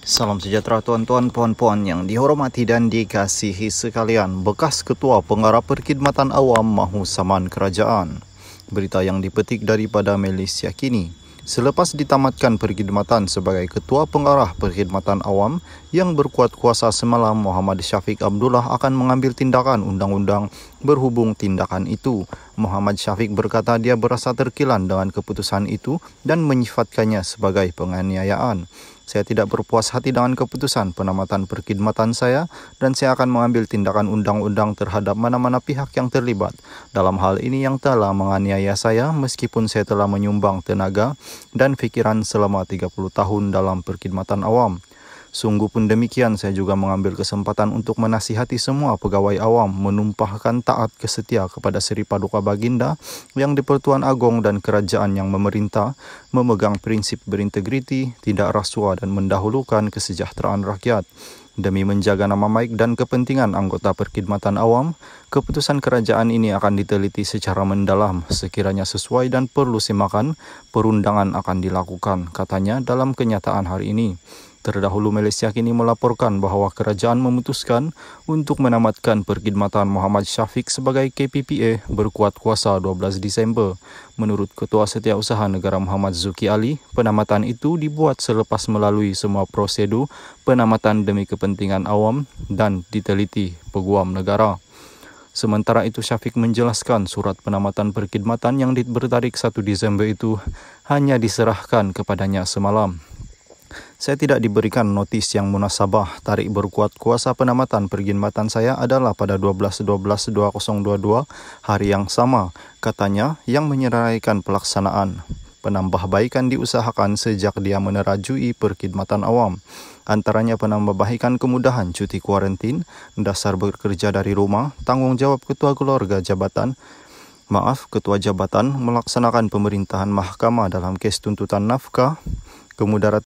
Salam sejahtera tuan-tuan puan-puan yang dihormati dan dikasihi sekalian. Bekas Ketua Pengarah Perkhidmatan Awam Mahu Saman Kerajaan. Berita yang dipetik daripada Malaysia Kini. Selepas ditamatkan perkhidmatan sebagai Ketua Pengarah Perkhidmatan Awam yang berkuat kuasa semalam Muhammad Syafiq Abdullah akan mengambil tindakan undang-undang berhubung tindakan itu Muhammad Syafiq berkata dia berasa terkilan dengan keputusan itu dan menyifatkannya sebagai penganiayaan. Saya tidak berpuas hati dengan keputusan penamatan perkhidmatan saya dan saya akan mengambil tindakan undang-undang terhadap mana-mana pihak yang terlibat. Dalam hal ini yang telah menganiaya saya meskipun saya telah menyumbang tenaga dan fikiran selama 30 tahun dalam perkhidmatan awam. Sungguh pun demikian, saya juga mengambil kesempatan untuk menasihati semua pegawai awam menumpahkan taat kesetia kepada Seri Paduka Baginda yang di Pertuan agong dan kerajaan yang memerintah memegang prinsip berintegriti, tidak rasuah dan mendahulukan kesejahteraan rakyat. Demi menjaga nama baik dan kepentingan anggota perkhidmatan awam, keputusan kerajaan ini akan diteliti secara mendalam. Sekiranya sesuai dan perlu simakan, perundangan akan dilakukan, katanya dalam kenyataan hari ini. Terdahulu Malaysia kini melaporkan bahawa kerajaan memutuskan untuk menamatkan perkhidmatan Muhammad Syafiq sebagai KPPA berkuat kuasa 12 Disember. Menurut Ketua Setiausaha Negara Muhammad Zuki Ali, penamatan itu dibuat selepas melalui semua prosedur penamatan demi kepentingan awam dan diteliti peguam negara. Sementara itu Syafiq menjelaskan surat penamatan perkhidmatan yang bertarik 1 Disember itu hanya diserahkan kepadanya semalam. Saya tidak diberikan notis yang munasabah. Tarik berkuat kuasa penamatan perkhidmatan saya adalah pada 12-12-2022 hari yang sama, katanya yang menyerahkan pelaksanaan. Penambahbaikan diusahakan sejak dia menerajui perkhidmatan awam. Antaranya penambahbaikan kemudahan cuti kuarantin, dasar bekerja dari rumah, tanggungjawab ketua keluarga jabatan, maaf ketua jabatan melaksanakan pemerintahan mahkamah dalam kes tuntutan nafkah, kemudarat